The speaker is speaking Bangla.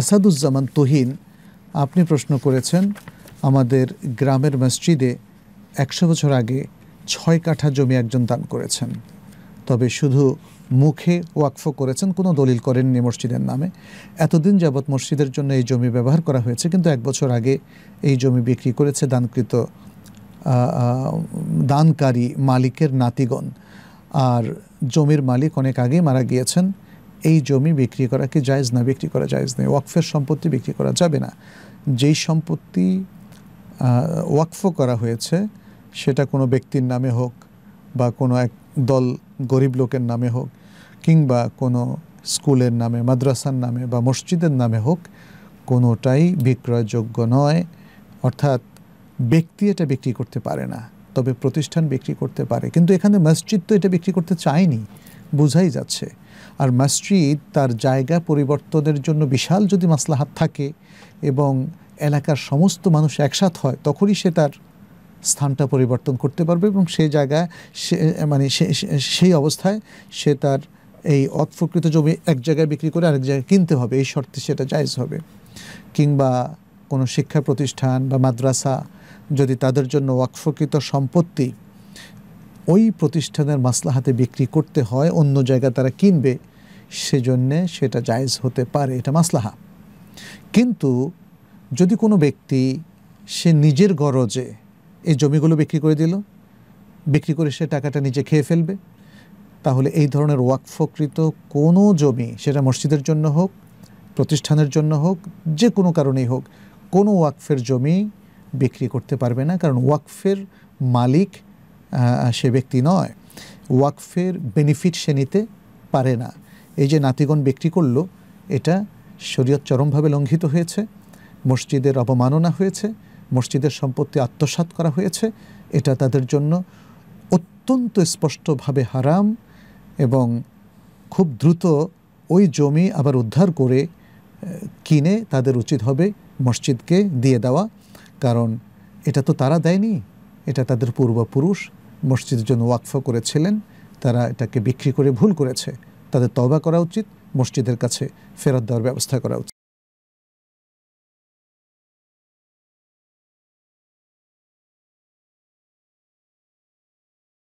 আসাদুজ্জামান তুহিন আপনি প্রশ্ন করেছেন আমাদের গ্রামের মসজিদে একশো বছর আগে ছয় কাঠা জমি একজন দান করেছেন তবে শুধু মুখে ওয়াকফ করেছেন কোনো দলিল করেননি মসজিদের নামে এতদিন যাবৎ মসজিদের জন্য এই জমি ব্যবহার করা হয়েছে কিন্তু এক বছর আগে এই জমি বিক্রি করেছে দানকৃত দানকারী মালিকের নাতিগণ আর জমির মালিক অনেক আগেই মারা গিয়েছেন এই জমি বিক্রি করা কি জায়জ না বিক্রি করা জায়জ নেই ওয়াকফের সম্পত্তি বিক্রি করা যাবে না যেই সম্পত্তি ওয়াকফ করা হয়েছে সেটা কোনো ব্যক্তির নামে হোক বা কোনো এক দল গরিব লোকের নামে হোক কিংবা কোনো স্কুলের নামে মাদ্রাসার নামে বা মসজিদের নামে হোক কোনোটাই বিক্রয়যোগ্য নয় অর্থাৎ ব্যক্তি এটা বিক্রি করতে পারে না তবে প্রতিষ্ঠান বিক্রি করতে পারে কিন্তু এখানে মসজিদ তো এটা বিক্রি করতে চায়নি বোঝাই যাচ্ছে আর মসজিদ তার জায়গা পরিবর্তনের জন্য বিশাল যদি মাসলাহাত থাকে এবং এলাকার সমস্ত মানুষ একসাথ হয় তখনই সে তার স্থানটা পরিবর্তন করতে পারবে এবং সে জায়গায় সে মানে সেই অবস্থায় সে তার এই অপ্রকৃত জমি এক জায়গায় বিক্রি করে আরেক জায়গায় কিনতে হবে এই শর্তে সেটা জায়জ হবে কিংবা কোনো শিক্ষা প্রতিষ্ঠান বা মাদ্রাসা যদি তাদের জন্য ওয়াকফকৃত সম্পত্তি ওই প্রতিষ্ঠানের হাতে বিক্রি করতে হয় অন্য জায়গা তারা কিনবে সেজন্যে সেটা জায়জ হতে পারে এটা মাসলাহা কিন্তু যদি কোনো ব্যক্তি সে নিজের গরজে এই জমিগুলো বিক্রি করে দিল বিক্রি করে সে টাকাটা নিজে খেয়ে ফেলবে তাহলে এই ধরনের ওয়াকফকৃত কোনো জমি সেটা মসজিদের জন্য হোক প্রতিষ্ঠানের জন্য হোক যে কোনো কারণেই হোক কোনো ওয়াকফের জমি বিক্রি করতে পারবে না কারণ ওয়াকফের মালিক সে ব্যক্তি নয় ওয়াকফের বেনিফিট সে নিতে পারে না এই যে নাতিগণ বিক্রি করল এটা শরীয়ত চরমভাবে লঙ্ঘিত হয়েছে মসজিদের অবমাননা হয়েছে মসজিদের সম্পত্তি আত্মসাত করা হয়েছে এটা তাদের জন্য অত্যন্ত স্পষ্টভাবে হারাম এবং খুব দ্রুত ওই জমি আবার উদ্ধার করে কিনে তাদের উচিত হবে মসজিদকে দিয়ে দেওয়া কারণ এটা তো তারা দেয়নি এটা তাদের পূর্বপুরুষ মসজিদের জন্য ওয়াকফ করেছিলেন তারা এটাকে বিক্রি করে ভুল করেছে তাদের তবা করা উচিত মসজিদের কাছে ফেরত দেওয়ার ব্যবস্থা করা উচিত